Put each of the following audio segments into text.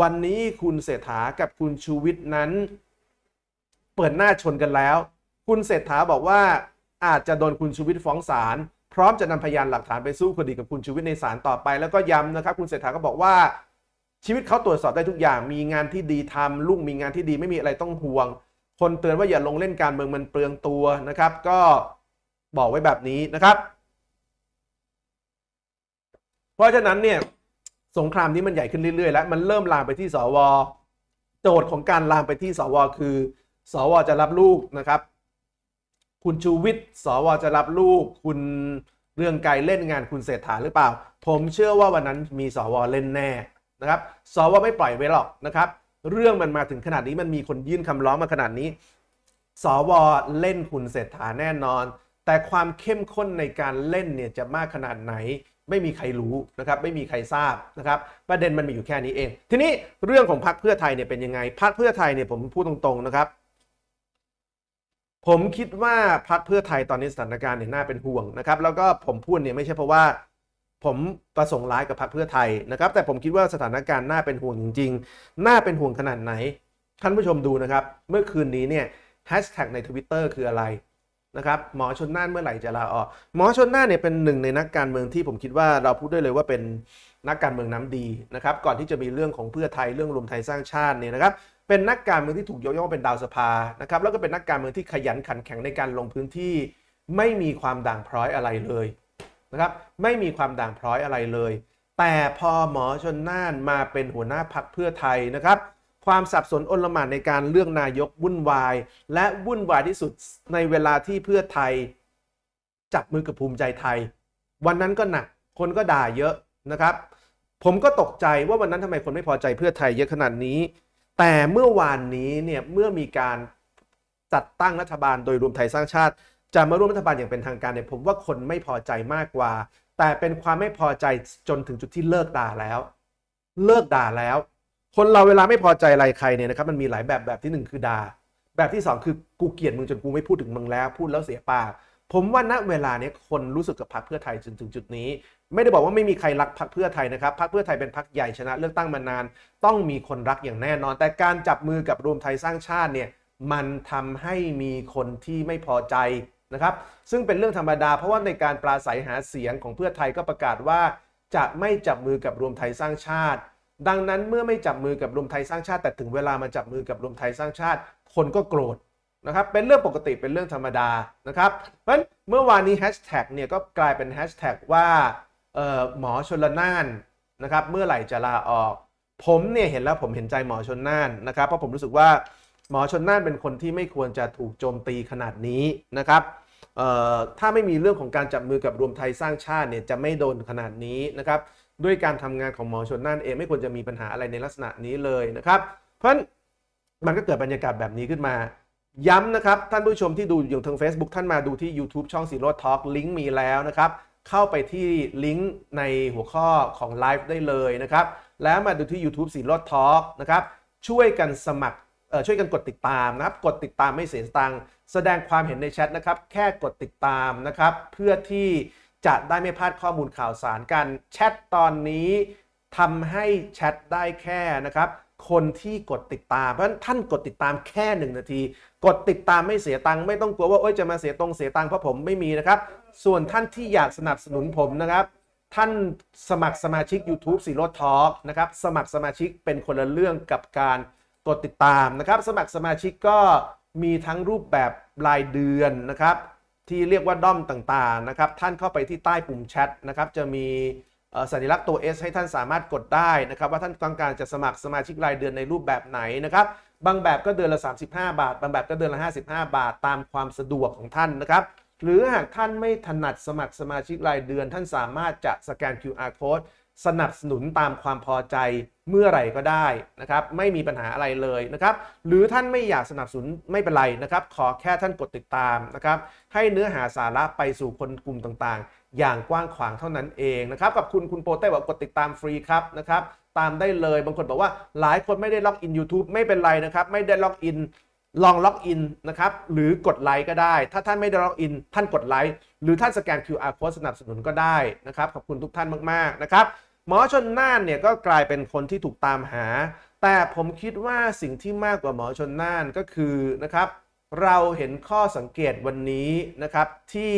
วันนี้คุณเศรษฐากับคุณชูวิทย์นั้น เปิดหน้าชนกันแล้ว คุณเศรษฐาบอกว่าอาจจะโดนคุณชูวิทย์ฟ้องศาลพร้อมจะนำพยานหลักฐานไปสู้คดีกับคุณชูวิทย์ในศาลต่อไปแล้วก็ย้ำนะครับคุณเศรษฐาก็บอกว่าชีวิตเขาตรวจสอบได้ทุกอย่างมีงานที่ดีทำลูกมีงานที่ดีไม่มีอะไรต้องห่วง คนเตือนว่าอย่าลงเล่นการเมืองมันเปลืองตัวนะครับ ก็บอกไว้แบบนี้นะครับ เพราะฉะนั้นเนี่ยสงครามนี้มันใหญ่ขึ้นเรื่อย ๆ แล้วมันเริ่มลามไปที่สวโจทย์ของการลามไปที่สวคือสวจะรับลูกนะครับ คุณชูวิทย์สวจะรับลูกคุณเรื่องไกลเล่นงานคุณเศรษฐาหรือเปล่า ผมเชื่อว่าวันนั้นมีสวเล่นแน่นะครับ สว ไม่ปล่อยไว้หรอกนะครับ เรื่องมันมาถึงขนาดนี้มันมีคนยื่นคำร้องมาขนาดนี้ สวเล่นคุณเศรษฐาแน่นอน แต่ความเข้มข้นในการเล่นเนี่ยจะมากขนาดไหนไม่มีใครรู้นะครับไม่มีใครทราบนะครับประเด็นมันมีอยู่แค่นี้เอง ทีนี้เรื่องของพรรคเพื่อไทยเนี่ยเป็นยังไงพรรคเพื่อไทยเนี่ยผมพูดตรงๆนะครับ ผมคิดว่าพรรคเพื่อไทยตอนนี้สถานการณ์เนี่ยน่าเป็นห่วงนะครับ แล้วก็ผมพูดเนี่ยไม่ใช่เพราะว่าผมประสงค์ร้ายกับพรรคเพื่อไทยนะครับแต่ผมคิดว่าสถานการณ์น่าเป็นห่วงจริงๆน่าเป็นห่วงขนาดไหนท่านผู้ชมดูนะครับ เมื่อคืนนี้เนี่ยแฮชแท็กในทวิตเตอร์คืออะไรนะครับหมอชนน่านเมื่อไหร่จะลาออก หมอชนน่านเนี่ยเป็นหนึ่งในนักการเมืองที่ผมคิดว่าเราพูดได้เลยว่าเป็นนักการเมืองน้ำดีนะครับ ก่อนที่จะมีเรื่องของเพื่อไทยเรื่องรวมไทยสร้างชาติเนี่ยนะครับ เป็นนักการเมืองที่ถูกยกย่องเป็นดาวสภานะครับ แล้วก็เป็นนักการเมืองที่ขยันขันแข็งในการลงพื้นที่ ไม่มีความด่างพร้อยอะไรเลยนะครับ ไม่มีความด่างพร้อยอะไรเลย แต่พอหมอชนน่านมาเป็นหัวหน้าพักเพื่อไทยนะครับความสับสนอนละหมานในการเลือกนายกวุ่นวายและวุ่นวายที่สุดในเวลาที่เพื่อไทยจับมือกับภูมิใจไทย วันนั้นก็หนักคนก็ด่าเยอะนะครับ ผมก็ตกใจว่าวันนั้นทำไมคนไม่พอใจเพื่อไทยเยอะขนาดนี้ แต่เมื่อวานนี้เนี่ยเมื่อมีการจัดตั้งรัฐบาลโดยรวมไทยสร้างชาติ จะมาร่วมรัฐบาลอย่างเป็นทางการเนี่ยผมว่าคนไม่พอใจมากกว่า แต่เป็นความไม่พอใจจนถึงจุดที่เลิกด่าแล้ว เลิกด่าแล้วคนเราเวลาไม่พอใจอะไรใครเนี่ยนะครับมันมีหลายแบบ แบบที่ 1 คือดา่าแบบที่ 2 คือกูเกลียดมึงจนกูไม่พูดถึงมึงแล้วพูดแล้วเสียปาก ผมว่าณเวลานี้คนรู้สึกกับพรรคเพื่อไทยจนถึงจุดนี้ ไม่ได้บอกว่าไม่มีใครรักพรรคเพื่อไทยนะครับพรรคเพื่อไทยเป็นพรรคใหญ่ชนะเลือกตั้งมานาน ต้องมีคนรักอย่างแน่นอน แต่การจับมือกับรวมไทยสร้างชาติเนี่ยมันทำให้มีคนที่ไม่พอใจนะครับซึ่งเป็นเรื่องธรรมดา เพราะว่าในการปราศัยหาเสียงของเพื่อไทยก็ประกาศว่า จะไม่จับมือกับรวมไทยสร้างชาติดังนั้นเมื่อไม่จับมือกับรวมไทยสร้างชาติ แต่ถึงเวลามาจับมือกับรวมไทยสร้างชาติคนก็โกรธนะครับเป็นเรื่องปกติเป็นเรื่องธรรมดานะครับเพราะฉะนั้นเมื่อวานนี้แฮชแท็กเนี่ยก็กลายเป็นแฮชแท็กว่าหมอชนละนานนะครับเมื่อไหร่จะลาออก ผมเนี่ยเห็นแล้วผมเห็นใจหมอชนน่านนะครับเพราะผมรู้สึกว่าหมอชนน่านเป็นคนที่ไม่ควรจะถูกโจมตีขนาดนี้นะครับถ้าไม่มีเรื่องของการจับมือกับรวมไทยสร้างชาติเนี่ยจะไม่โดนขนาดนี้นะครับด้วยการทำงานของหมอชนน่านเองไม่ควรจะมีปัญหาอะไรในลักษณะนี้เลยนะครับ เพราะมันก็เกิดบรรยากาศแบบนี้ขึ้นมา ย้ำนะครับท่านผู้ชมที่ดูอยู่ทาง Facebook ท่านมาดูที่ YouTube ช่องสีโรดทอล์กลิงก์มีแล้วนะครับ เข้าไปที่ลิงก์ในหัวข้อของไลฟ์ได้เลยนะครับ แล้วมาดูที่ YouTube สีโรดทอล์กนะครับช่วยกันสมัครช่วยกันกดติดตามนะครับ กดติดตามไม่เสียสตังค์แสดงความเห็นในแชทนะครับ แค่กดติดตามนะครับเพื่อที่จะได้ไม่พลาดข้อมูลข่าวสารกันแชทตอนนี้ทำให้แชทได้แค่นะครับ คนที่กดติดตามเพราะฉะนั้นท่านกดติดตามแค่หนึ่งนาที กดติดตามไม่เสียตังค์ไม่ต้องกลัวว่าโอ้ยจะมาเสียตรงเสียตังค์เพราะผมไม่มีนะครับ ส่วนท่านที่อยากสนับสนุนผมนะครับ ท่านสมัครสมาชิก YouTube สีรถทอล์กนะครับสมัครสมาชิกเป็นคนละเรื่องกับการกดติดตามนะครับ สมัครสมาชิกก็มีทั้งรูปแบบรายเดือนนะครับที่เรียกว่าด้อมต่างๆนะครับท่านเข้าไปที่ใต้ปุ่มแชทนะครับจะมีสัญลักษณ์ตัว S ให้ท่านสามารถกดได้นะครับว่าท่านต้องการจะสมัครสมาชิกรายเดือนในรูปแบบไหนนะครับบางแบบก็เดือนละ35 บาท บางแบบก็เดือนละ 55 บาทตามความสะดวกของท่านนะครับหรือหากท่านไม่ถนัดสมัครสมาชิกรายเดือน ท่านสามารถจะสแกน QR code สนับสนุนตามความพอใจเมื่อไหร่ก็ได้นะครับไม่มีปัญหาอะไรเลยนะครับหรือท่านไม่อยากสนับสนุนไม่เป็นไรนะครับขอแค่ท่านกดติดตามนะครับให้เนื้อหาสาระไปสู่คนกลุ่มต่างๆ อย่างกว้างขวางเท่านั้นเองนะครับกับคุณคุณโปเต้บอกกดติดตามฟรีครับนะครับ ตามได้เลยบางคนบอกว่าหลายคนไม่ได้ล็อกอิน YouTube ไม่เป็นไรนะครับ ไม่ได้ล็อกอินลองล็อกอินนะครับหรือกดไลค์ก็ได้ ถ้าท่านไม่ได้ล็อกอินท่านกดไลค์หรือท่านสแกน QR code สนับสนุนก็ได้นะครับขอบคุณทุกท่านมากๆ นะครับหมอชนน่านเนี่ยก็กลายเป็นคนที่ถูกตามหา แต่ผมคิดว่าสิ่งที่มากกว่าหมอชนน่านก็คือนะครับเราเห็นข้อสังเกตวันนี้นะครับที่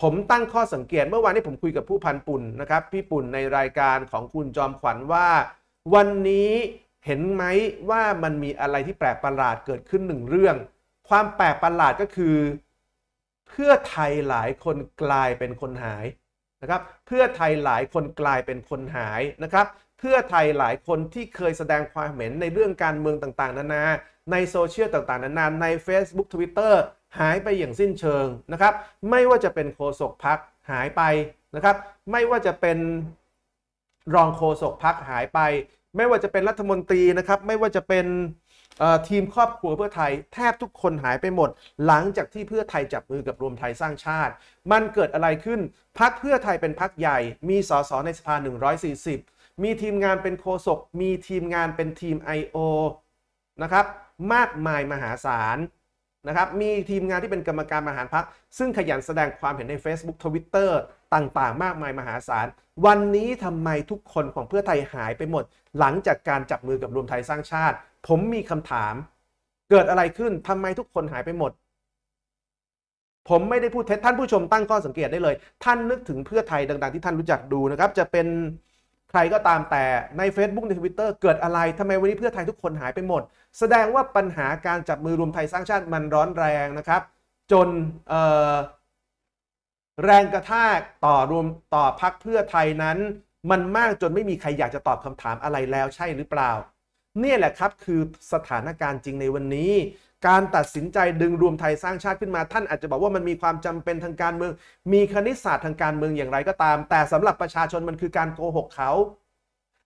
ผมตั้งข้อสังเกตเมื่อวานนี้ผมคุยกับผู้พันปุ่นนะครับ พี่ปุ่นในรายการของคุณจอมขวัญว่า วันนี้เห็นไหมว่ามันมีอะไรที่แปลกประหลาดเกิดขึ้นหนึ่งเรื่อง ความแปลกประหลาดก็คือเพื่อไทยหลายคนกลายเป็นคนหายครับเพื่อไทยหลายคนกลายเป็นคนหายนะครับ เพื่อไทยหลายคนที่เคยแสดงความเห็นในเรื่องการเมืองต่างๆ นานา ในโซเชียลต่างๆ นานา ใน Facebook Twitter หายไปอย่างสิ้นเชิงนะครับ ไม่ว่าจะเป็นโคศกพักหายไปนะครับ ไม่ว่าจะเป็นรองโคศกพักหายไป ไม่ว่าจะเป็นรัฐมนตรีนะครับ ไม่ว่าจะเป็นทีมครอบครัวเพื่อไทยแทบทุกคนหายไปหมด หลังจากที่เพื่อไทยจับมือกับรวมไทยสร้างชาติ มันเกิดอะไรขึ้น พักเพื่อไทยเป็นพักใหญ่ มีสสในสภา140 มีทีมงานเป็นโคศกมีทีมงานเป็นทีม I.O. นะครับ มากมายมหาศาลนะครับ มีทีมงานที่เป็นกรรมการมหารพัก ซึ่งขยันแสดงความเห็นใน Facebook Twitter ต่างๆ มากมายมหาศาลวันนี้ทำไมทุกคนของเพื่อไทยหายไปหมดหลังจากการจับมือกับรวมไทยสร้างชาติ ผมมีคำถาม เกิดอะไรขึ้น ทำไมทุกคนหายไปหมด ผมไม่ได้พูดเท็จท่านผู้ชมตั้งข้อสังเกตได้เลย ท่านนึกถึงเพื่อไทย ดังๆที่ท่านรู้จักดูนะครับ จะเป็นใครก็ตามแต่ใน Facebook ในทวิตเตอร์เกิดอะไร ทำไมวันนี้เพื่อไทยทุกคนหายไปหมด แสดงว่าปัญหาการจับมือรวมไทยสร้างชาติมันร้อนแรงนะครับ จนแรงกระแทกต่อรวมต่อพักเพื่อไทยนั้นมันมากจนไม่มีใครอยากจะตอบคำถามอะไรแล้วใช่หรือเปล่า เนี่ยแหละครับคือสถานการณ์จริงในวันนี้ การตัดสินใจดึงรวมไทยสร้างชาติขึ้นมาท่านอาจจะบอกว่ามันมีความจำเป็นทางการเมือง มีคณิตศาสตร์ทางการเมืองอย่างไรก็ตาม แต่สำหรับประชาชนมันคือการโกหกเขา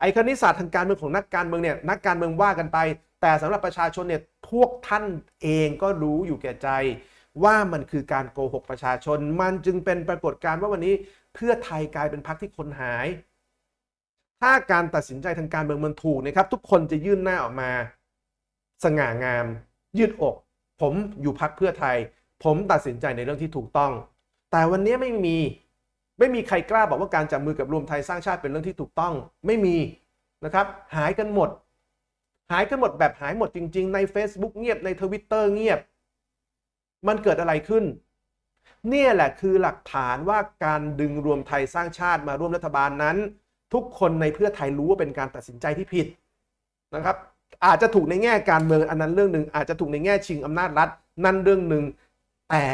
ไอ้คณิตศาสตร์ทางการเมืองของนักการเมืองเนี่ยนักการเมืองว่ากันไป แต่สำหรับประชาชนเนี่ยพวกท่านเองก็รู้อยู่แก่ใจว่ามันคือการโกหกประชาชน มันจึงเป็นปรากฏการณ์ว่าวันนี้เพื่อไทยกลายเป็นพรรคที่คนหายถ้าการตัดสินใจทางการเมืองมันถูกนะครับทุกคนจะยื่นหน้าออกมา สง่างาม ยืดอก ผมอยู่พักเพื่อไทย ผมตัดสินใจในเรื่องที่ถูกต้อง แต่วันนี้ไม่มีไม่มีใครกล้าบอกว่าการจับมือกับรวมไทยสร้างชาติเป็นเรื่องที่ถูกต้อง ไม่มีนะครับ หายกันหมด หายกันหมดแบบหายหมดจริงๆ ใน Facebook เงียบในทวิตเตอร์เงียบมันเกิดอะไรขึ้น เนี่ยแหละคือหลักฐานว่าการดึงรวมไทยสร้างชาติมาร่วมรัฐบาลนั้นทุกคนในเพื่อไทยรู้ว่าเป็นการตัดสินใจที่ผิดนะครับ อาจจะถูกในแง่การเมืองอันนั้นเรื่องหนึ่งอาจจะถูกในแง่ชิงอำนาจรัฐนั่นเรื่องหนึ่งแต่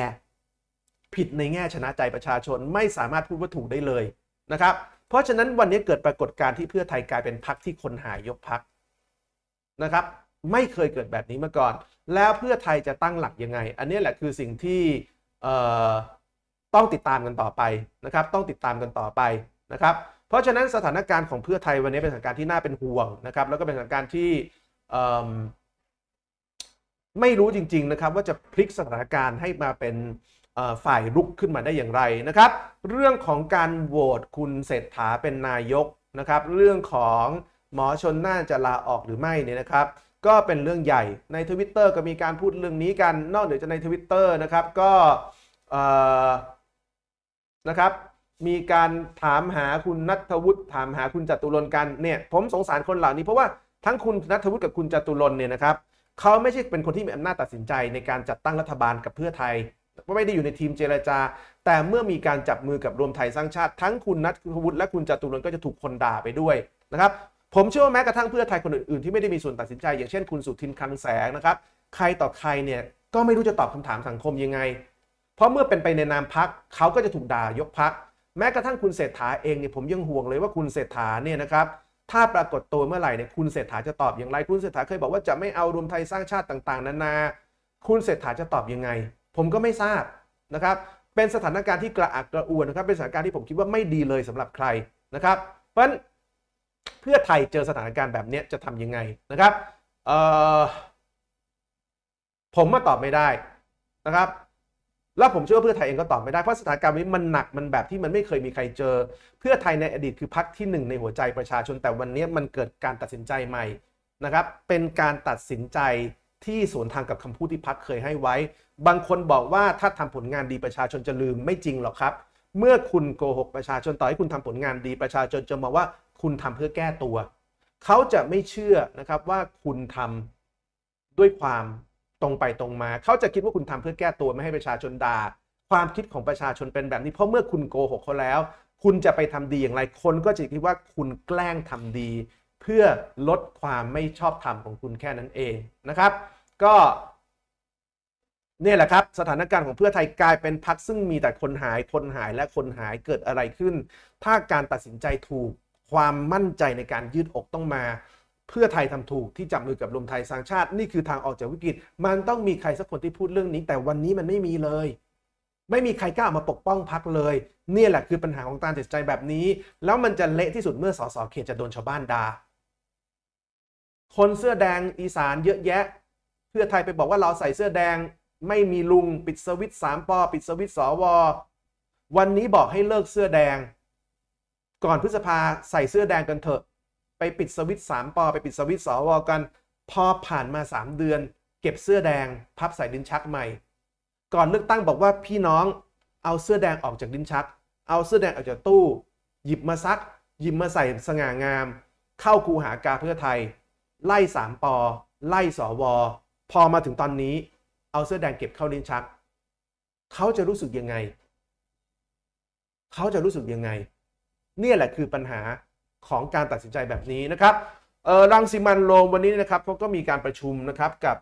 ผิดในแง่ชนะใจประชาชนไม่สามารถพูดว่าถูกได้เลยนะครับเพราะฉะนั้นวันนี้เกิดปรากฏการณ์ที่เพื่อไทยกลายเป็นพักที่คนหายยกพักนะครับ ไม่เคยเกิดแบบนี้มาก่อน แล้วเพื่อไทยจะตั้งหลักยังไง อันนี้แหละคือสิ่งที่ต้องติดตามกันต่อไปนะครับ ต้องติดตามกันต่อไปนะครับเพราะฉะนั้น สถานการณ์ของเพื่อไทย วันนี้เป็นสถานการณ์ที่น่าเป็นห่วงนะครับ แล้วก็เป็นสถานการณ์ที่ไม่รู้จริง ๆนะครับว่าจะพลิกสถานการณ์ให้มาเป็นฝ่ายลุกขึ้นมาได้อย่างไรนะครับ เรื่องของการโหวตคุณเศรษฐาเป็นนายกนะครับ เรื่องของหมอชนน่าจะลาออกหรือไม่เนี่ยนะครับ ก็เป็นเรื่องใหญ่ในทวิตเตอร์ก็มีการพูดเรื่องนี้กันนอกเหนือจากในทวิตเตอร์นะครับก็นะครับมีการถามหาคุณนัทวุฒิ ถามหาคุณจตุรนกันเนี่ยผมสงสารคนเหล่านี้เพราะว่าทั้งคุณนัทวุฒิกับคุณจตุรนเนี่ยนะครับเขาไม่ใช่เป็นคนที่มีอำนาจตัดสินใจในการจัดตั้งรัฐบาลกับเพื่อไทยไม่ได้อยู่ในทีมเจรจา แต่เมื่อมีการจับมือกับรวมไทยสร้างชาติ ทั้งคุณนัทวุฒิและคุณจตุรนก็จะถูกคนด่าไปด้วยนะครับ ผมเชื่อว่าแม้กระทั่งเพื่อไทยคนอื่นๆที่ไม่ได้มีส่วนตัดสินใจ อย่างเช่นคุณสุทินคลังแสงนะครับใครต่อใครเนี่ยก็ไม่รู้จะตอบคำถามสังคมยังไง เพราะเมื่อเป็นไปในนามพักเขาก็จะถูกด่ายกพักแม้กระทั่งคุณเศรษฐาเองเนี่ยผมยังห่วงเลยว่าคุณเศรษฐาเนี่ยนะครับ ถ้าปรากฏตัวเมื่อไหร่เนี่ยคุณเศรษฐาจะตอบอย่างไรคุณเศรษฐาเคยบอกว่าจะไม่เอารวมไทยสร้างชาติต่าง ๆนานาคุณเศรษฐาจะตอบยังไง ผมก็ไม่ทราบนะครับ เป็นสถานการณ์ที่กระอักกระอ่วนนะครับเป็นสถานการณ์ที่ผมคิดว่าไม่ดีเลยสำหรับใครนะครับ เพราะฉะนั้นเพื่อไทยเจอสถานการณ์แบบนี้จะทํำยังไงนะครับผมมาตอบไม่ได้นะครับแล้วผมเชื่อว่าเพื่อไทยเองก็ตอบไม่ได้เพราะสถานการณ์นี้มันหนักมันแบบที่มันไม่เคยมีใครเจอ เพื่อไทยในอดีตคือพักที่หนึ่งในหัวใจประชาชนแต่วันนี้มันเกิดการตัดสินใจใหม่นะครับ เป็นการตัดสินใจที่สวนทางกับคำพูดที่พักเคยให้ไว้ บางคนบอกว่าถ้าทำผลงานดีประชาชนจะลืมไม่จริงหรอกครับ เมื่อคุณโกหกประชาชนต่อให้คุณทำผลงานดีประชาชนจะมองว่าคุณทำเพื่อแก้ตัวเขาจะไม่เชื่อนะครับว่าคุณทำด้วยความตรงไปตรงมาเขาจะคิดว่าคุณทำเพื่อแก้ตัวไม่ให้ประชาชนด่าความคิดของประชาชนเป็นแบบนี้เพราะเมื่อคุณโกหกเขาแล้ว คุณจะไปทำดีอย่างไรคน ก็จะคิดว่าคุณแกล้งทำดี เพื่อลดความไม่ชอบธรรมของคุณแค่นั้นเองนะครับ ก็เนี่ยแหละครับสถานการณ์ของเพื่อไทยกลายเป็นพักซึ่งมีแต่คนหายคนหายและคนหายเกิดอะไรขึ้น ถ้าการตัดสินใจถูกความมั่นใจในการยืดอกต้องมาเพื่อไทย ทำถูกที่จับมือกับรวมไทยสร้างชาติ นี่คือทางออกจากวิกฤต มันต้องมีใครสักคน ที่พูดเรื่องนี้ แต่วันนี้มันไม่มีเลย ไม่มีใครกล้ามาปกป้องพักเลย เนี่ยแหละคือปัญหาของตาจิดใจแบบนี้ แล้วมันจะ เละ ที่สุดเมื่อสอสอเขตจะโดนชาวบ้านดา่า คนเสื้อแดงอีสานเยอะแยะ เพื่อไทยไปบอกว่าเราใส่เสื้อแดงไม่มีลุงปิดสวิตสามปอปิดสวิตสว วันนี้บอกให้เลิกเสื้อแดง ก่อนพฤษภาใส่เสื้อแดงกันเถอะไปปิดสวิตสามปอไปปิดสวิตสวกัน พอผ่านมา3เดือน เก็บเสื้อแดงพับใส่ดินชักใหม่ ก่อนเลือกตั้งบอกว่าพี่น้อง เอาเสื้อแดงออกจากดินชัก เอาเสื้อแดงออกจากตู้ หยิบมาซัก หยิบมาใส่สง่างาม เข้าคูหากาเพื่อไทยไล่สามปอไล่สวพอมาถึงตอนนี้ เอาเสื้อแดงเก็บเข้าดินชักเขาจะรู้สึกยังไงเขาจะรู้สึกยังไง เนี่ยแหละคือปัญหาของการตัดสินใจแบบนี้นะครับรังสิมันโรม วันนี้นะครับเขาก็มีการประชุมนะครับกับ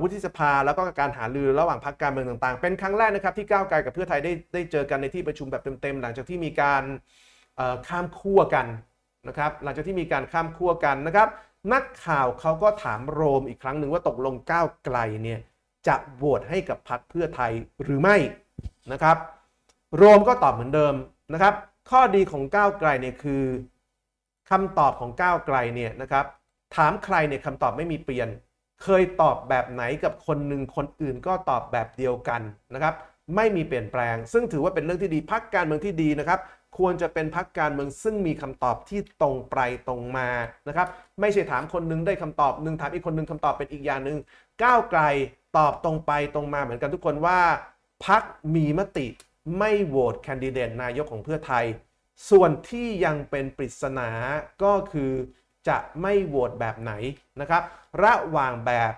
วุฒิสภาแล้วก็การหารือระหว่างพรรคการเมืองต่างๆ เป็นครั้งแรกนะครับที่ก้าวไกลกับเพื่อไทยได้ ได้เจอกันในที่ประชุมแบบเต็ม ๆ หลังจากที่มีการข้ามขั้วกันนะครับ หลังจากที่มีการข้ามขั้วกันนะครับ นักข่าวเขาก็ถามโรมอีกครั้งหนึ่งว่าตกลงก้าวไกลเนี่ยจะโหวตให้กับพรรคเพื่อไทยหรือไม่นะครับโรมก็ตอบเหมือนเดิมนะครับ ข้อดีของก้าวไกลเนี่ยคือคำตอบของก้าวไกลเนี่ยนะครับถามใครเนี่ยคำตอบไม่มีเปลี่ยนเคยตอบแบบไหนกับคนหนึ่งคนอื่นก็ตอบแบบเดียวกันนะครับไม่มีเปลี่ยนแปลง ซึ่งถือว่าเป็นเรื่องที่ดีพักการเมืองที่ดีนะครับควรจะเป็นพักการเมืองซึ่งมีคำตอบที่ตรงไปตรงมานะครับไม่ใช่ถามคนนึงได้คำตอบหนึ่งถามอีกคนนึงคำตอบเป็นอีกอย่างหนึ่งก้าวไกลตอบตรงไปตรงมาเหมือนกันทุกคนว่าพักมีมติไม่โหวตแคนดิเดตนายกของเพื่อไทยส่วนที่ยังเป็น ปริศนาก็คือจะไม่โหวตแบบไหนนะครับ ระหว่างแบบ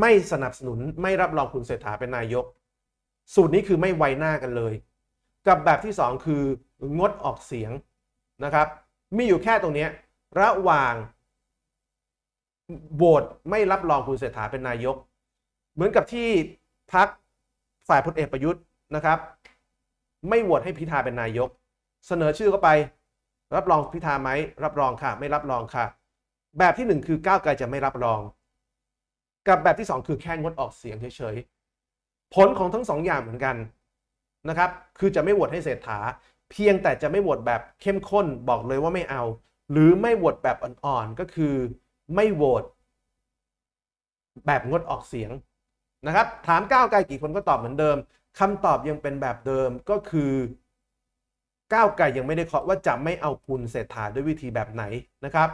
ไม่สนับสนุน ไม่รับรองคุณเศรษฐาเป็นนายกสูตรนี้คือไม่ไวหน้ากันเลย กับแบบที่ 2คืองดออกเสียงนะครับ มีอยู่แค่ตรงนี้ระหว่างโหวตไม่รับรองคุณเศรษฐาเป็นนายก เหมือนกับที่พักฝ่ายพลเอกประยุทธ์นะครับไม่โหวตให้พิธาเป็นนายก เสนอชื่อเข้าไป รับรองพิธาไหมรับรองค่ะ ไม่รับรองค่ะ แบบที่ 1 คือก้าวไกลจะไม่รับรอง กับแบบที่ 2 คือแค่งดออกเสียงเฉยๆผลของทั้งสองอย่างเหมือนกันนะครับคือจะไม่โหวตให้เศรษฐา เพียงแต่จะไม่โหวตแบบเข้มข้นบอกเลยว่าไม่เอา หรือไม่โหวตแบบอ่อนๆก็คือ ไม่โหวตแบบงดออกเสียงนะครับถามก้าวไกลกี่คนก็ตอบเหมือนเดิมคำตอบยังเป็นแบบเดิมก็คือก้าวไกลยังไม่ได้เคาะว่าจะไม่เอาคุณเศรษฐาด้วยวิธีแบบไหนนะครับ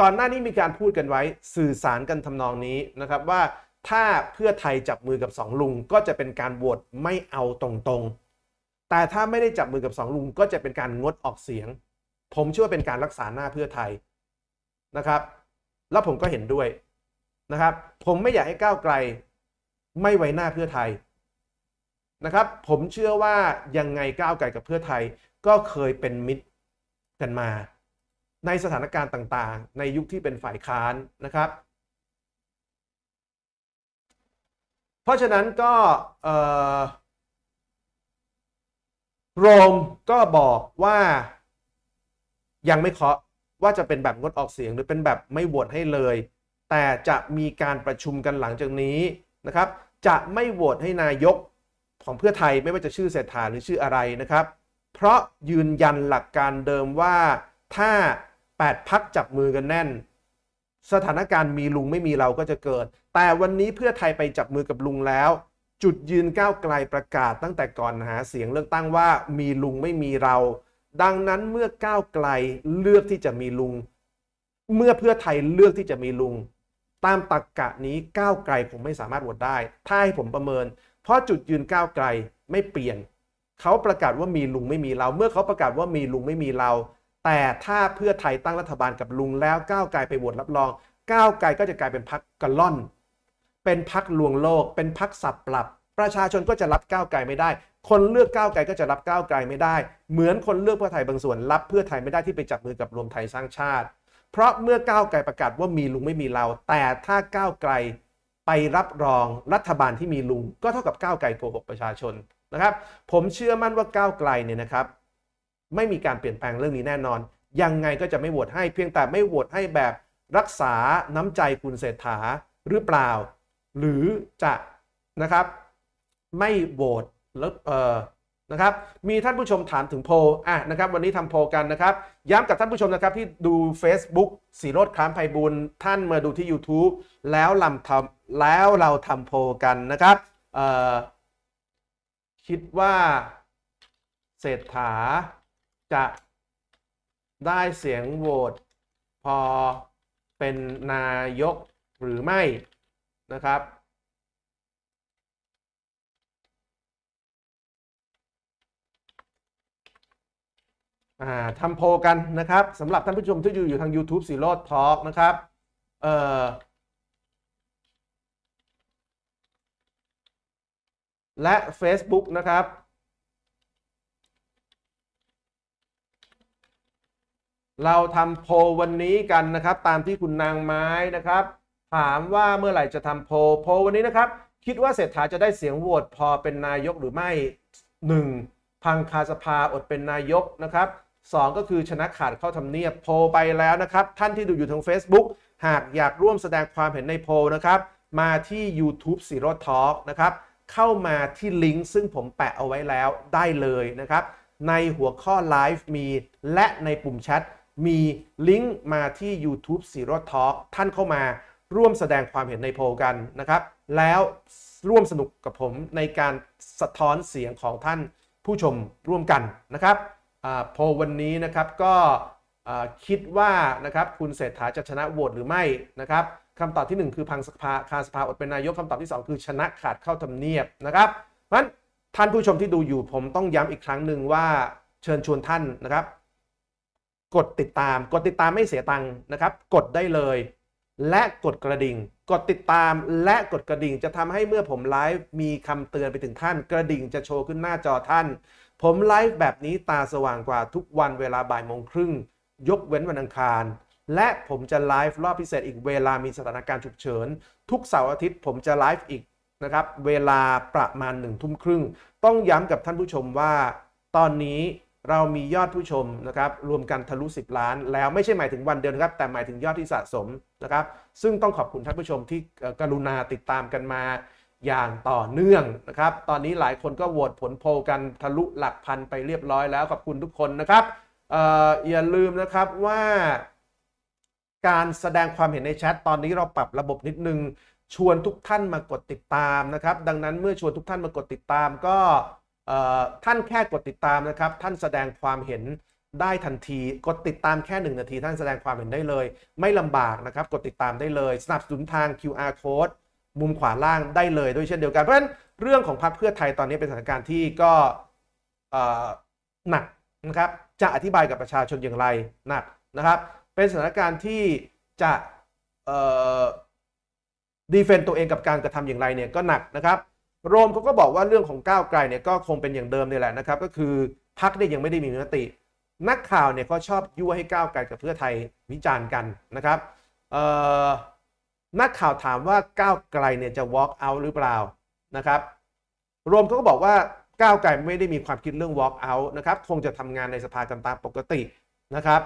ก่อนหน้านี้มีการพูดกันไว้สื่อสารกันทำนองนี้นะครับว่าถ้าเพื่อไทยจับมือกับสองลุงก็จะเป็นการโหวตไม่เอาตรงๆ แต่ถ้าไม่ได้จับมือกับสองลุง ก็จะเป็นการงดออกเสียง ผมเชื่อว่าเป็นการรักษาหน้าเพื่อไทยนะครับ แล้วผมก็เห็นด้วยนะครับผมไม่อยากให้ก้าวไกลไม่ไว้หน้าเพื่อไทยนะครับผมเชื่อว่ายังไงก้าวไกลกับเพื่อไทยก็เคยเป็นมิตรกันมา ในสถานการณ์ต่างๆ ในยุคที่เป็นฝ่ายค้านนะครับ เพราะฉะนั้นก็โรมก็บอกว่ายังไม่เคาะว่าจะเป็นแบบงดออกเสียง หรือเป็นแบบไม่โหวตให้เลย แต่จะมีการประชุมกันหลังจากนี้นะครับจะไม่โหวตให้นายกของเพื่อไทยไม่ว่าจะชื่อเศรษฐาหรือชื่ออะไรนะครับ เพราะยืนยันหลักการเดิมว่าถ้า 8 พักจับมือกันแน่น สถานการณ์มีลุงไม่มีเราก็จะเกิด แต่วันนี้เพื่อไทยไปจับมือกับลุงแล้ว จุดยืนก้าวไกลประกาศตั้งแต่ก่อนหาเสียงเลือกตั้งว่ามีลุงไม่มีเรา ดังนั้นเมื่อก้าวไกลเลือกที่จะมีลุงเมื่อเพื่อไทยเลือกที่จะมีลุง ตามตรกกะนี้ก้าวไกลผมไม่สามารถโหวตได้ถ้าให้ผมประเมินเพราะจุดยืนก้าวไกลไม่เปลี่ยน เขาประกาศว่ามีลุงไม่มีเรา เมื่อเขาประกาศว่ามีลุงไม่มีเรา แต่ถ้าเพื่อไทยตั้งรัฐบาลกับลุงแล้วก้าวไกลไปโหวตรับรอง ก้าวไกลก็จะกลายเป็นพักกะล่อน เป็นพักลวงโลก เป็นพักสับปรับ ประชาชนก็จะรับก้าวไกลไม่ได้ คนเลือกก้าวไกลก็จะรับก้าวไกลไม่ได้ เหมือนคนเลือกเพื่อไทยบางส่วนรับเพื่อไทยไม่ได้ที่ไปจับมือกับรวมไทยสร้างชาติ เพราะเมื่อก้าวไกลประกาศว่ามีลุงไม่มีเรา แต่ถ้าก้าวไกลไป รับรองรัฐบาลที่มีลุง ก็เท่ากับก้าวไกลโกหกประชาชนนะครับผมเชื่อมั่นว่าก้าวไกลเนี่ยนะครับไม่มีการเปลี่ยนแปลงเรื่องนี้แน่นอน ยังไงก็จะไม่โหวตให้เพียงแต่ไม่โหวตให้แบบรักษาน้ำใจคุณเศรษฐาหรือเปล่า หรือจะนะครับไม่โหวตแล้วเนะครับ มีท่านผู้ชมถามถึงโพลอ่ะนะครับ วันนี้ทำโพลกันนะครับ ย้ำกับท่านผู้ชมนะครับ ที่ดู Facebook สีโรดครามไพบุญท่านมาดูที่ YouTube แล้วลำทำแล้วเราทำโพลกันนะครับเอ่อคิดว่าเศรษฐาจะได้เสียงโหวตพอเป็นนายกหรือไม่นะครับทำโพกันนะครับสำหรับท่านผู้ชมที่อยู่อยู่ทาง YouTube สีโรดทอล์กนะครับเออและ Facebook นะครับ เราทำโพวันนี้กันนะครับตามที่คุณนางไม้นะครับ ถามว่าเมื่อไหร่จะทำโพโพวันนี้นะครับ คิดว่าเศรษฐาจะได้เสียงโหวตพอเป็นนายกหรือไม่ 1. พังคาสภาอดเป็นนายกนะครับ2ก็คือชนะขาดเข้าทำเนียบโพไปแล้วนะครับ ท่านที่ดูอยู่ทาง Facebook หากอยากร่วมแสดงความเห็นในโพนะครับ มาที่ YouTube สีรถทอล์กนะครับ เข้ามาที่ลิงก์ซึ่งผมแปะเอาไว้แล้วได้เลยนะครับ ในหัวข้อไลฟ์มีและในปุ่มแชทมีลิงก์มาที่ YouTube สีรถทอล์กท่านเข้ามาร่วมแสดงความเห็นในโพกันนะครับ แล้วร่วมสนุกกับผมในการสะท้อนเสียงของท่านผู้ชมร่วมกันนะครับโพวันนี้นะครับก็คิดว่านะครับคุณเศรษฐาจะชนะโหวตหรือไม่นะครับคำตอบที่ 1 คือพังสภาคาสภาอดเป็นนายกคำตอบที่ 2 คือชนะขาดเข้าทำเนียบนะครับมันท่านผู้ชมที่ดูอยู่ผมต้องย้ำอีกครั้งหนึ่งว่าเชิญชวนท่านนะครับ กดติดตาม กดติดตามไม่เสียตังค์นะครับ กดได้เลย และกดกระดิ่ง กดติดตามและกดกระดิ่งจะทำให้เมื่อผมไลฟ์มีคำเตือนไปถึงท่านกระดิ่งจะโชว์ขึ้นหน้าจอท่านผมไลฟ์แบบนี้ตาสว่างกว่าทุกวันเวลาบ่ายโมงครึ่ง ยกเว้นวันอังคาร และผมจะไลฟ์รอบพิเศษอีกเวลามีสถานการณ์ฉุกเฉิน ทุกเสาร์อาทิตย์ผมจะไลฟ์อีกนะครับเวลาประมาณหนึ่งทุ่มครึ่ง ต้องย้ำกับท่านผู้ชมว่า ตอนนี้เรามียอดผู้ชมนะครับรวมกันทะลุ10 ล้าน แล้วไม่ใช่หมายถึงวันเดียวนะครับ แต่หมายถึงยอดที่สะสมนะครับซึ่งต้องขอบคุณท่านผู้ชมที่กรุณาติดตามกันมาอย่างต่อเนื่อง นะครับ ตอนนี้หลายคนก็โหวตผลโพลกันทะลุหลักพันไปเรียบร้อยแล้วขอบคุณทุกคนนะครับออย่าลืมนะครับว่า การแสดงความเห็นในแชทตอนนี้เราปรับระบบนิดนึง ชวนทุกท่านมากดติดตามนะครับ ดังนั้นเมื่อชวนทุกท่านมากดติดตามก็ท่านแค่กดติดตามนะครับ ท่านแสดงความเห็นได้ทันที กดติดตามแค่1นนาที ท่านแสดงความเห็นได้เลย ไม่ลำบากนะครับกดติดตามได้เลย สนับสนุนทาง QR code มุมขวาล่างได้เลยด้วยเช่นเดียวกันเพราะฉะนั้นเรื่องของพรรคเพื่อไทยตอนนี้เป็นสถานการณ์ที่ก็หนักนะครับจะอธิบายกับประชาชนอย่างไรหนักนะครับ เป็นสถานการณ์ที่จะดีเฟนต์ตัวเองกับการกระทำอย่างไรเนี่ยก็หนักนะครับโรมเขาก็บอกว่าเรื่องของก้าวไกลเนี่ยก็คงเป็นอย่างเดิมนี่แหละนะครับก็คือพักเนี่ยยังไม่ได้มีมตินักข่าวเนี่ยก็ชอบยั่วให้ก้าวไกลกับเพื่อไทยวิจารณ์กันนะครับนักข่าวถามว่าก้าวไกลเนี่ยจะ walk out หรือเปล่านะครับรวมเขาก็บอกว่าก้าวไกลไม่ได้มีความคิดเรื่อง walk out นะครับคงจะทำงานในสภากันตามปกตินะครับ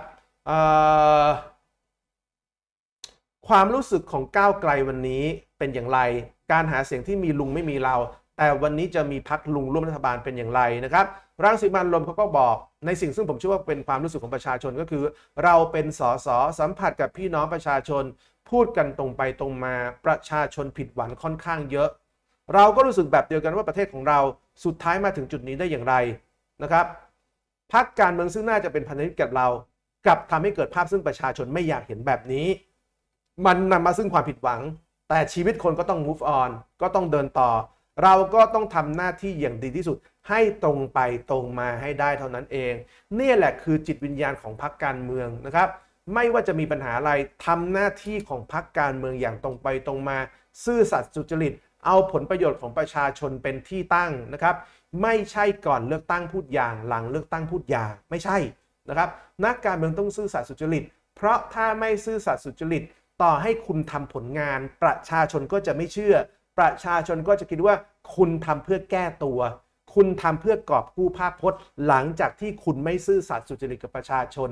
ความรู้สึกของก้าวไกลวันนี้เป็นอย่างไร การหาเสียงที่มีลุงไม่มีเรา แต่วันนี้จะมีพักลุงร่วมรัฐบาลเป็นอย่างไรนะครับรังสิมันลมเขาก็บอกในสิ่งซึ่งผมเชื่อว่าเป็นความรู้สึกของประชาชนก็คือ เราเป็นสสสัมผัสกับพี่น้องประชาชนพูดกันตรงไปตรงมาประชาชนผิดหวังค่อนข้างเยอะ เราก็รู้สึกแบบเดียวกันว่าประเทศของเราสุดท้ายมาถึงจุดนี้ได้อย่างไรนะครับ พักการเมืองซึ่งน่าจะเป็นพันธมิตรกับเรากลับทำให้เกิดภาพซึ่งประชาชนไม่อยากเห็นแบบนี้ มันนำมาซึ่งความผิดหวัง แต่ชีวิตคนก็ต้อง move on ก็ต้องเดินต่อ เราก็ต้องทำหน้าที่อย่างดีที่สุดให้ตรงไปตรงมาให้ได้เท่านั้นเองนี่แหละคือจิตวิญญาณของพักการเมืองนะครับไม่ว่าจะมีปัญหาอะไรทำหน้าที่ของพรรคการเมืองอย่างตรงไปตรงมา ซื่อสัตย์สุจริต เอาผลประโยชน์ของประชาชนเป็นที่ตั้งนะครับ ไม่ใช่ก่อนเลือกตั้งพูดอย่าง หลังเลือกตั้งพูดอย่าง ไม่ใช่นะครับ นักการเมืองต้องซื่อสัตย์สุจริตเพราะถ้าไม่ซื่อสัตย์สุจริต ต่อให้คุณทำผลงาน ประชาชนก็จะไม่เชื่อ ประชาชนก็จะคิดว่า คุณทำเพื่อแก้ตัว คุณทำเพื่อกอบกู้ภาพพจน์ หลังจากที่คุณไม่ซื่อสัตย์สุจริตกับประชาชน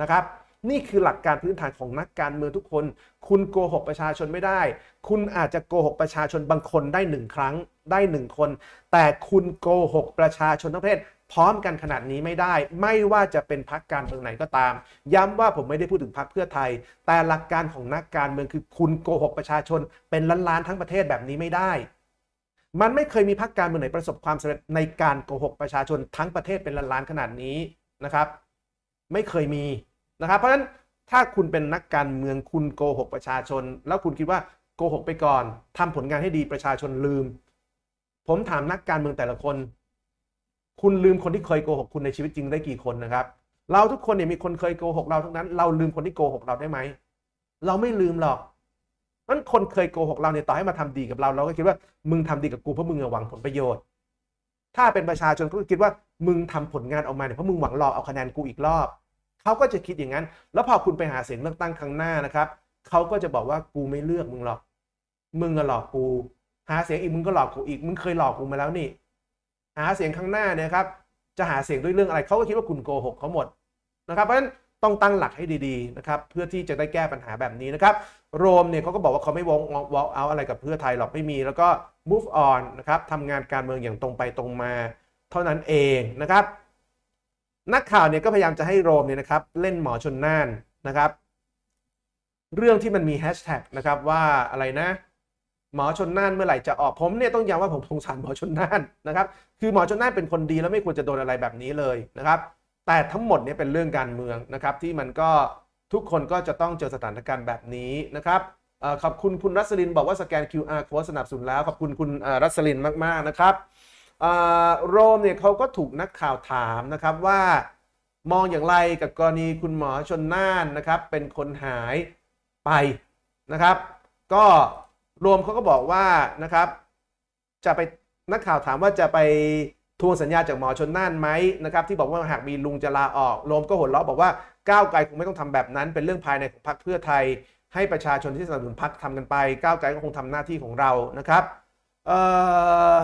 นะครับนี่คือหลักการพื้นฐานของนักการเมืองทุกคน คุณโกหกประชาชนไม่ได้ คุณอาจจะโกหกประชาชนบางคนได้หนึ่งครั้งได้หนึ่งคน แต่คุณโกหกประชาชนทั้งประเทศพร้อมกันขนาดนี้ไม่ได้ ไม่ว่าจะเป็นพักการเมืองไหนก็ตาม ย้ำว่าผมไม่ได้พูดถึงพักเพื่อไทย แต่หลักการของนักการเมืองคือคุณโกหกประชาชนเป็นล้านๆทั้งประเทศแบบนี้ไม่ได้ มันไม่เคยมีพักการเมืองไหนประสบความสำเร็จในการโกหกประชาชนทั้งประเทศเป็นล้านๆขนาดนี้นะครับ ไม่เคยมีนะครับเพราะฉะนั้นถ้าคุณเป็นนักการเมืองคุณโกหกประชาชน แล้วคุณคิดว่าโกหกไปก่อน ทำผลงานให้ดีประชาชนลืม ผมถามนักการเมืองแต่ละคน คุณลืมคนที่เคยโกหกคุณในชีวิตจริงได้กี่คนนะครับ เราทุกคนเนี่ยมีคนเคยโกหกเราทั้งนั้น เราลืมคนที่โกหกเราได้ไหม เราไม่ลืมหรอกนั้นคนเคยโกหกเราเนี่ยต่อให้มาทำดีกับเราเราก็คิดว่ามึงทำดีกับกูเพราะมึงหวังผลประโยชน์ ถ้าเป็นประชาชนก็คิดว่ามึงทำผลงานออกมาเนี่ยเพราะมึงหวังรอเอาคะแนนกูอีกรอบเขาก็จะคิดอย่างนั้น แล้วพอคุณไปหาเสียงเลือกตั้งครั้งหน้านะครับ เขาก็จะบอกว่ากูไม่เลือกมึงหรอก มึงก็หลอกกู หาเสียงอีกมึงก็หลอกกูอีก มึงเคยหลอกกูมาแล้วนี่ หาเสียงครั้งหน้าเนี่ยครับ จะหาเสียงด้วยเรื่องอะไร เขาก็คิดว่าคุณโกหกเขาหมด นะครับ เพราะฉะนั้นต้องตั้งหลักให้ดี ๆนะครับ เพื่อที่จะได้แก้ปัญหาแบบนี้นะครับ โรมเนี่ยเขาก็บอกว่าเขาไม่วงวอลเอาอะไรกับเพื่อไทยหรอกไม่มี แล้วก็ move on นะครับทำงานการเมืองอย่างตรงไปตรงมา เท่านั้นเองนะครับนักข่าวเนี่ยก็พยายามจะให้โรมเนี่ยนะครับเล่นหมอชนน่านนะครับ เรื่องที่มันมีแฮชแท็กนะครับว่าอะไรนะ หมอชนน่านเมื่อไหร่จะออกผมเนี่ยต้องย้ำว่าผมสงสารหมอชนน่านนะครับ คือหมอชนน่านเป็นคนดีแล้วไม่ควรจะโดนอะไรแบบนี้เลยนะครับ แต่ทั้งหมดเนี่ยเป็นเรื่องการเมืองนะครับที่มันก็ทุกคนก็จะต้องเจอสถานการณ์แบบนี้นะครับขอบคุณคุณรัสลินบอกว่าสแกน QR โค้ดสนับสนุนแล้วขอบคุณคุณรัสลินมากๆนะครับโรมเนี่ยเขาก็ถูกนักข่าวถามนะครับว่ามองอย่างไรกับกรณีคุณหมอชนน่านนะครับ เป็นคนหายไปนะครับ ก็รวมเขาก็บอกว่านะครับจะไปนักข่าวถามว่าจะไปทวงสัญญาจากหมอชนน่านไหมนะครับ ที่บอกว่าหากมีลุงจะลาออกรวมก็หัวเราะบอกว่าก้าวไกลคงไม่ต้องทำแบบนั้นเป็นเรื่องภายในของพรรคเพื่อไทย ให้ประชาชนที่สนับสนุนพรรคทำกันไปก้าวไกลก็คงทำหน้าที่ของเรานะครับเอ่อ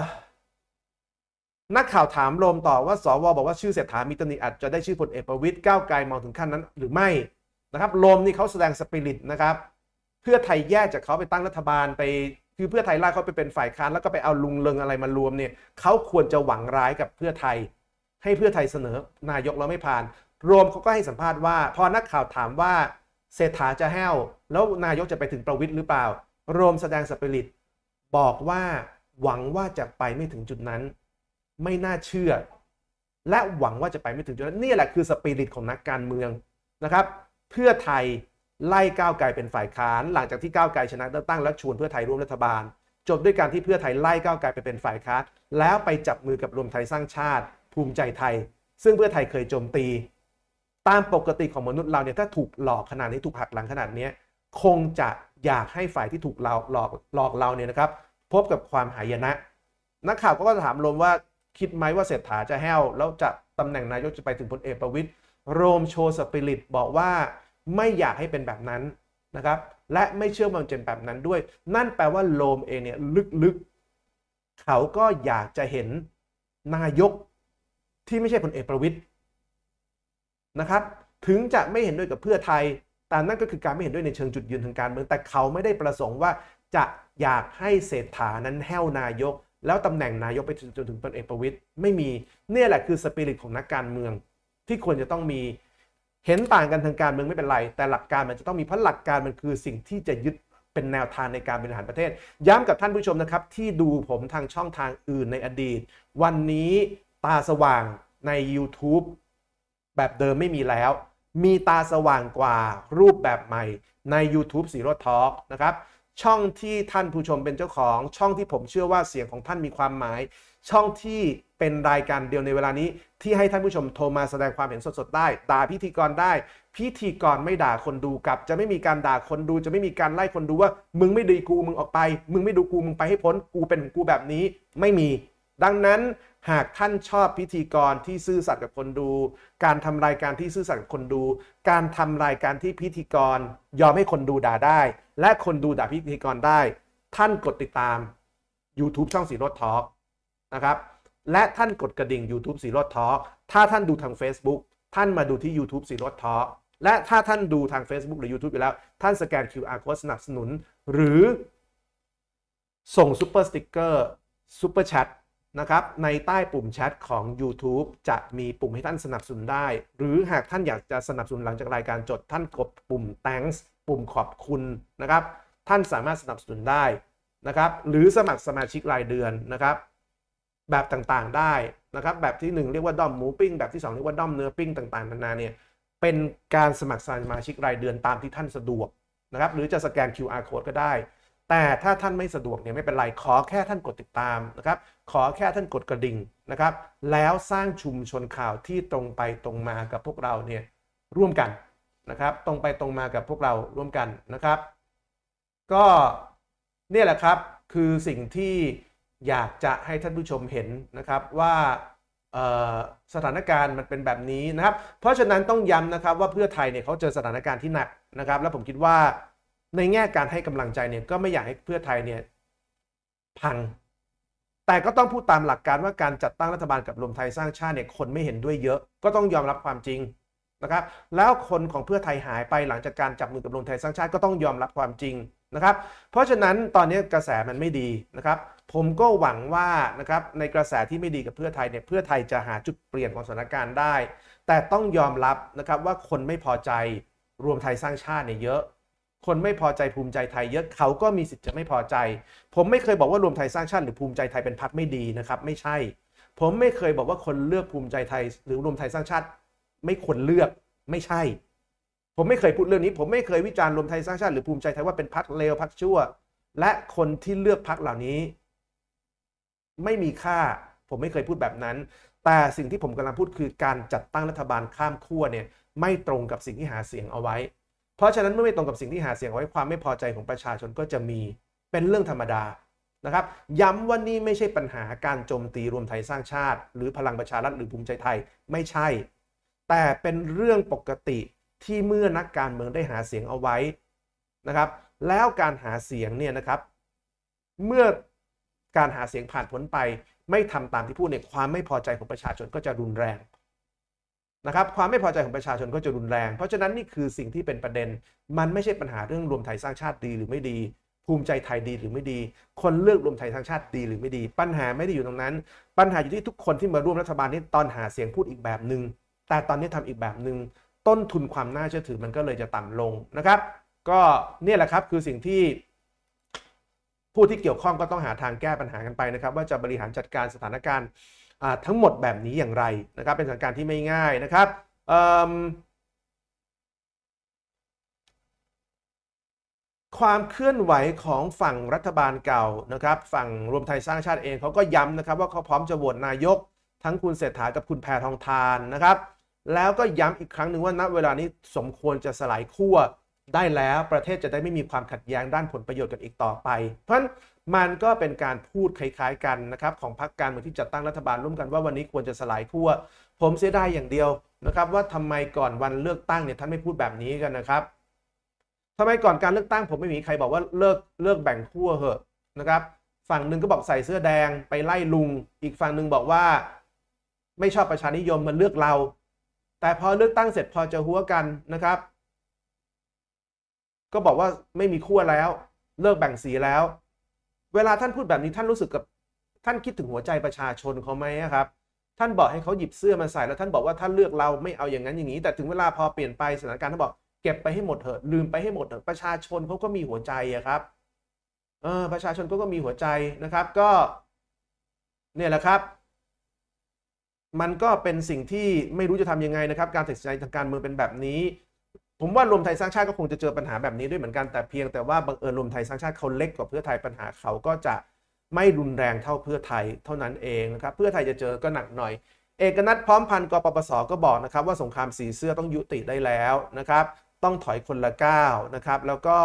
นักข่าวถามรมต่อว่าสว บอกว่าชื่อเศรษฐามีตำนิอาจจะได้ชื่อพลเอกประวิตยก้าวไกลมองถึงขั้นนั้นหรือไม่นะครับรมนี่เขาแสดง สปิริตนะครับ เพื่อไทยแยกจากเขาไปตั้งรัฐบาลไป คือเพื่อไทยลากเขาไปเป็นฝ่ายค้าน แล้วก็ไปเอาลุงเลิงอะไรมารวมเนี่ยเขาควรจะหวังร้ายกับเพื่อไทย ให้เพื่อไทยเสนอนายกแล้วไม่ผ่าน รวมเขาก็ให้สัมภาษณ์ว่าพอนักข่าวถามว่าเศรษฐาจะแห้ว แล้วนายกจะไปถึงประวิตยหรือเปล่า รวมแสดงสปิริต บอกว่าหวังว่าจะไปไม่ถึงจุดนั้นไม่น่าเชื่อ และหวังว่าจะไปไม่ถึงจุดนั้นนี่แหละคือสปิริตของนักการเมืองนะครับ เพื่อไทยไล่ก้าวไกลเป็นฝ่ายค้านหลังจากที่ก้าวไกลชนะเลือกตั้งและชวนเพื่อไทยร่วมรัฐบาล จบด้วยการที่เพื่อไทยไล่ก้าวไกลไปเป็นฝ่ายค้านแล้วไปจับมือกับรวมไทยสร้างชาติภูมิใจไทย ซึ่งเพื่อไทยเคยโจมตี ตามปกติของมนุษย์เราเนี่ยถ้าถูกหลอกขนาดนี้ถูกหักหลังขนาดนี้คงจะอยากให้ฝ่ายที่ถูกเราหลอกหลอกเราเนี่ยนะครับ พบกับความหายนะนักข่าวก็ถามลมว่าคิดไหมว่าเศรษฐาจะแห้ว แล้วจะตำแหน่งนายกจะไปถึงพลเอกประวิตยโรมโชสปิริตบอกว่าไม่อยากให้เป็นแบบนั้นนะครับและไม่เชื่อมันเจนแบบนั้นด้วย นั่นแปลว่าโรมเองเนี่ยลึกๆ เขาก็อยากจะเห็นนายกที่ไม่ใช่พลเอกประวิตยนะครับถึงจะไม่เห็นด้วยกับเพื่อไทย แต่นั่นก็คือการไม่เห็นด้วยในเชิงจุดยืนทางการเมืองแต่เขาไม่ได้ประสงค์ว่า จะอยากให้เศรษฐานั้นแห้วนายกแล้วตำแหน่งนายกไปจนถึงพนเอกประวิตยไม่มีเนี่ยแหละคือสปิริตของนักการเมือง ที่ควรจะต้องมีเห็นต่างกันทางการเมืองไม่เป็นไร แต่หลักการมันจะต้องมี เพราะหลักการมันคือสิ่งที่จะยึดเป็นแนวทางในการบริหารประเทศ ย้ำกับท่านผู้ชมนะครับ ที่ดูผมทางช่องทางอื่นในอดีต วันนี้ตาสว่างใน YouTube แบบเดิมไม่มีแล้ว มีตาสว่างกว่ารูปแบบใหม่ใน YouTube สีโรถทอล์กนะครับช่องที่ท่านผู้ชมเป็นเจ้าของ ช่องที่ผมเชื่อว่าเสียงของท่านมีความหมาย ช่องที่เป็นรายการเดียวในเวลานี้ ที่ให้ท่านผู้ชมโทรมาแสดงความเห็นสดๆได้ด่าพิธีกรได้ พิธีกรไม่ด่าคนดูกับ จะไม่มีการด่าคนดู จะไม่มีการไล่คนดูว่า มึงไม่ดีกูมึงออกไป มึงไม่ดูกูมึงไปให้พ้นกูเป็นกูแบบนี้ไม่มีดังนั้นหากท่านชอบพิธีกรที่ซื่อสัตย์กับคนดู การทำรายการที่ซื่อสัตย์กับคนดู การทำรายการที่พิธีกร ยอมให้คนดูด่าได้ และคนดูด่าพิธีกรได้ ท่านกดติดตาม YouTube ช่องสีรถทอล์กนะครับและท่านกดกระดิ่ง YouTube สีรถทอล์กถ้าท่านดูทาง Facebook ท่านมาดูที่ YouTube สีรถทอล์กและถ้าท่านดูทาง Facebook หรือ YouTube อยู่แล้ว ท่านสแกน QR code สนับสนุนหรือ ส่งซุปเปอร์สติ๊กเกอร์ซุปเปอร์แชทนะครับในใต้ปุ่มแชทของ YouTube จะมีปุ่มให้ท่านสนับสนุนได้ หรือหากท่านอยากจะสนับสนุนหลังจากรายการจดท่านกดปุ่ม thanks ปุ่มขอบคุณนะครับท่านสามารถสนับสนุนได้นะครับหรือสมัครสมาชิกรายเดือนนะครับแบบต่างๆได้นะครับแบบที่ 1 เรียกว่าด้อมหมูปิ้งแบบที่ 2เรียกว่าด้อมเนื้อปิ้งต่างๆนานาเนี่ยเป็นการสมัครสมาชิกรายเดือนตามที่ท่านสะดวกนะครับหรือจะสแกน QR code ก็ได้แต่ถ้าท่านไม่สะดวกเนี่ยไม่เป็นไรขอแค่ท่านกดติดตามนะครับ ขอแค่ท่านกดกระดิ่งนะครับ แล้วสร้างชุมชนข่าวที่ตรงไปตรงมากับพวกเราเนี่ยร่วมกันนะครับตรงไปตรงมากับพวกเราร่วมกันนะครับ ก็เนี่ยแหละครับคือสิ่งที่อยากจะให้ท่านผู้ชมเห็นนะครับว่าสถานการณ์มันเป็นแบบนี้นะครับ เพราะฉะนั้นต้องย้ำนะครับว่าเพื่อไทยเนี่ยเขาเจอสถานการณ์ที่หนักนะครับ และผมคิดว่าในแง่การให้กำลังใจเนี่ยก็ไม่อยากให้เพื่อไทยเนี่ยพัง แต่ก็ต้องพูดตามหลักการว่าการจัดตั้งรัฐบาลกับรวมไทยสร้างชาติเนี่ยคนไม่เห็นด้วยเยอะ ก็ต้องยอมรับความจริงนะครับ แล้วคนของเพื่อไทยหายไปหลังจากการจับมือกับรวมไทยสร้างชาติก็ต้องยอมรับความจริงนะครับ เพราะฉะนั้นตอนนี้กระแสมันไม่ดีนะครับ ผมก็หวังว่านะครับในกระแสที่ไม่ดีกับเพื่อไทยเนี่ยเพื่อไทยจะหาจุดเปลี่ยนของสถานการณ์ได้ แต่ต้องยอมรับนะครับว่าคนไม่พอใจรวมไทยสร้างชาติเนี่ยเยอะคนไม่พอใจภูมิใจไทยเยอะเขาก็มีสิทธิ์จะไม่พอใจ ผมไม่เคยบอกว่ารวมไทยสร้างชาติหรือภูมิใจไทยเป็นพรรคไม่ดีนะครับ ไม่ใช่ ผมไม่เคยบอกว่าคนเลือกภูมิใจไทย หรือรวมไทยสร้างชาติไม่ควรเลือกไม่ใช่ ผมไม่เคยพูดเรื่องนี้ผมไม่เคยวิจารณ์รวมไทยสร้างชาติหรือภูมิใจไทยว่าเป็นพรรคเลวพรรคชั่ว และคนที่เลือกพรรคเหล่านี้ ไม่มีค่า ผมไม่เคยพูดแบบนั้น แต่สิ่งที่ผมกำลังพูดคือการจัดตั้งรัฐบาลข้ามขั้วเนี่ยไม่ตรงกับสิ่งที่หาเสียงเอาไว้เพราะฉะนั้นเมื่อไม่ตรงกับสิ่งที่หาเสียงไว้ความไม่พอใจของประชาชนก็จะมีเป็นเรื่องธรรมดานะครับ ย้ำว่านี่ไม่ใช่ปัญหาการโจมตีรวมไทยสร้างชาติ หรือพลังประชารัฐหรือภูมิใจไทยไม่ใช่ แต่เป็นเรื่องปกติที่เมื่อนักการเมืองได้หาเสียงเอาไว้นะครับแล้วการหาเสียงเนี่ยนะครับเมื่อการหาเสียงผ่านพ้นไปไม่ทำตามที่พูดเนี่ยความไม่พอใจของประชาชนก็จะรุนแรงนะครับความไม่พอใจของประชาชนก็จะรุนแรง เพราะฉะนั้นนี่คือสิ่งที่เป็นประเด็น มันไม่ใช่ปัญหาเรื่องรวมไทยสร้างชาติดีหรือไม่ดี ภูมิใจไทยดีหรือไม่ดี คนเลือกรวมไทยสร้างชาติดีหรือไม่ดี ปัญหาไม่ได้อยู่ตรงนั้น ปัญหาอยู่ที่ทุกคนที่มาร่วมรัฐบาลนี้ตอนหาเสียงพูดอีกแบบหนึง่งแต่ตอนนี้ทำอีกแบบหนึง่งต้นทุนความน่าเชื่อถือมันก็เลยจะต่ำลงนะครับ ก็เนี่ยแหละครับคือสิ่งที่ผู้ที่เกี่ยวข้องก็ต้องหาทางแก้ปัญหากันไปนะครับ ว่าจะบริหารจัดการสถานการณ์ทั้งหมดแบบนี้อย่างไรนะครับเป็นสถานการณ์ที่ไม่ง่ายนะครับความเคลื่อนไหวของฝั่งรัฐบาลเก่านะครับ ฝั่งรวมไทยสร้างชาติเองเขาก็ย้ำนะครับ ว่าเขาพร้อมจะโหวตนายก ทั้งคุณเศรษฐากับคุณแพทองทานนะครับ แล้วก็ย้ำอีกครั้งหนึ่งว่าณเวลานี้สมควรจะสลายขั้วได้แล้วประเทศจะได้ไม่มีความขัดแย้งด้านผลประโยชน์กันอีกต่อไป เพราะฉะนัมันก็เป็นการพูดคล้ายๆ กันนะครับ ของพรรคการเมืองที่จัดตั้งรัฐบาลร่วมกันว่าวันนี้ควรจะสลายขั้วผมเสียดายอย่างเดียวนะครับ ว่าทำไมก่อนวันเลือกตั้งเนี่ยท่านไม่พูดแบบนี้กันนะครับทำไมก่อนการเลือกตั้งผมไม่มีใครบอกว่าเลิกเลิกแบ่งขั้วเหอะนะครับ ฝั่งหนึ่งก็บอกใส่เสื้อแดงไปไล่ลุงอีกฝั่งหนึ่งบอกว่าไม่ชอบประชานิยมมันเลือกเรา แต่พอเลือกตั้งเสร็จพอจะหัวกันนะครับ ก็บอกว่าไม่มีขั้วแล้ว เลิกแบ่งสีแล้วเวลาท่านพูดแบบนี้ท่านรู้สึกกับท่านคิดถึงหัวใจประชาชนเขาไหมครับ ท่านบอกให้เขาหยิบเสื้อมาใส่แล้วท่านบอกว่าท่านเลือกเราไม่เอาอย่างนั้นอย่างนี้แต่ถึงเวลาพอเปลี่ยนไปสถานการณ์ท่านบอกเก็บไปให้หมดเถอะลืมไปให้หมดเถอะประชาชนเขาก็มีหัวใจอะครับเออประชาชนเขาก็มีหัวใจนะครับก็ เนี่ยแหละครับ มันก็เป็นสิ่งที่ไม่รู้จะทํำยังไงนะครับ การตัดสินใจทางการเมืองเป็นแบบนี้ผมว่ารวมไทยสร้างชาติก็คงจะเจอปัญหาแบบนี้ด้วยเหมือนกันแต่เพียงแต่ว่าบังเอิญรวมไทยสร้างชาติเขาเล็กกว่าเพื่อไทยปัญหาเขาก็จะไม่รุนแรงเท่าเพื่อไทยเท่านั้นเองนะครับเพื่อไทยจะเจอก็หนักหน่อย เอกนัทพร้อมพันธ์กปปสก็บอกนะครับว่าสงครามสีเสื้อต้องยุติได้แล้วนะครับ ต้องถอยคนละก้าวนะครับแล้วก็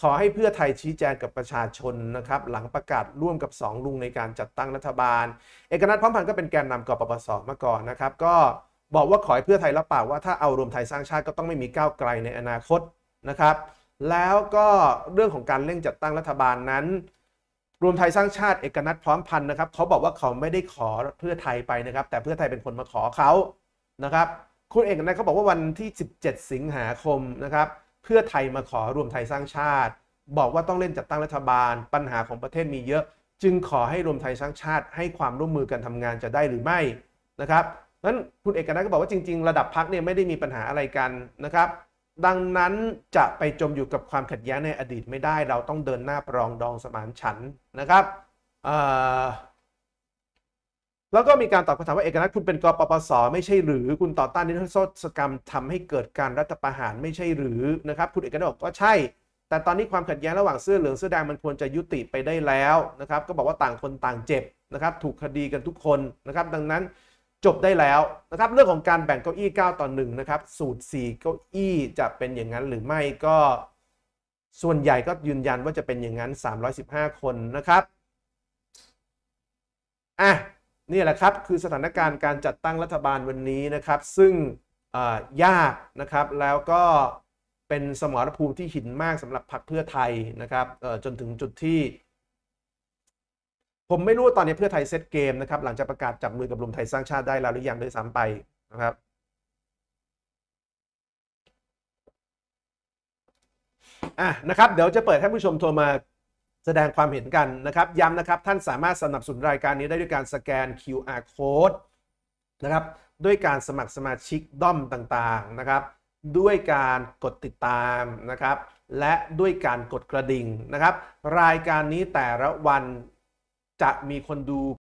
ขอให้เพื่อไทยชี้แจงกับประชาชนนะครับหลังประกาศร่วมกับ 2 ลุงในการจัดตั้งรัฐบาล เอกนัทพร้อมพันธ์ก็เป็นแกนนำกปปสมาก่อนนะครับก็บอกว่าขอให้เพื่อไทยรับปากว่าถ้าเอารวมไทยสร้างชาติก็ต้องไม่มีก้าวไกลในอนาคตนะครับ แล้วก็เรื่องของการเร่งจัดตั้งรัฐบาลนั้น รวมไทยสร้างชาติเอกนัทพร้อมพันธ์นะครับเขาบอกว่าเขาไม่ได้ขอเพื่อไทยไปนะครับ แต่เพื่อไทยเป็นคนมาขอเขานะครับ คุณเอกนัทเขาบอกว่าวันที่ 17 สิงหาคมนะครับ เพื่อไทยมาขอรวมไทยสร้างชาติ บอกว่าต้องเล่นจัดตั้งรัฐบาล ปัญหาของประเทศมีเยอะจึงขอให้รวมไทยสร้างชาติ ให้ความร่วมมือกันทำงานจะได้หรือไม่นะครับนั้นคุณเอกนัทก็บอกว่าจริงๆ ระดับพักเนี่ยไม่ได้มีปัญหาอะไรกันนะครับ ดังนั้นจะไปจมอยู่กับความขัดแย้งในอดีตไม่ได้เราต้องเดินหน้าปรองดองสมานฉันนะครับแล้วก็มีการตอบคำถามว่าเอกนัทคุณเป็นกปปสไม่ใช่หรือคุณต่อต้านนิรโทษกรรมทำให้เกิดการรัฐประหารไม่ใช่หรือนะครับคุณเอกนัทบอกว่าใช่ แต่ตอนนี้ความขัดแย้งระหว่างเสื้อเหลืองเสื้อแดงมันควรจะยุติไปได้แล้วนะครับ ก็บอกว่าต่างคนต่างเจ็บนะครับถูกคดีกันทุกคนนะครับ ดังนั้นจบได้แล้วนะครับเรื่องของการแบ่งเก้าอี้ 9 ต่อ1นะครับสูตร 4 เก้าอี้จะเป็นอย่างนั้นหรือไม่ก็ ส่วนใหญ่ก็ยืนยันว่าจะเป็นอย่างนั้น 315 คนนะครับอ่ะนี่แหละครับ คือสถานการณ์การจัดตั้งรัฐบาลวันนี้นะครับ ซึ่งยากนะครับแล้วก็เป็นสมรภูมิที่หินมากสำหรับพรรคเพื่อไทยนะครับจนถึงจุดที่ผมไม่รู้ว่าตอนนี้เพื่อไทยเซตเกมนะครับหลังจากประกาศจับมือกับรวมไทยสร้างชาติได้แล้วหรือยังด้วยซ้ำไปนะครับอ่ะนะครับเดี๋ยวจะเปิดให้ผู้ชมโทรมาแสดงความเห็นกันนะครับย้ำนะครับท่านสามารถสนับสนุนรายการนี้ได้ด้วยการสแกน QR code นะครับด้วยการสมัครสมาชิกด้อมต่างๆนะครับ ด้วยการกดติดตามนะครับ และด้วยการกดกระดิ่งนะครับ รายการนี้แต่ละวันจะมีคนดู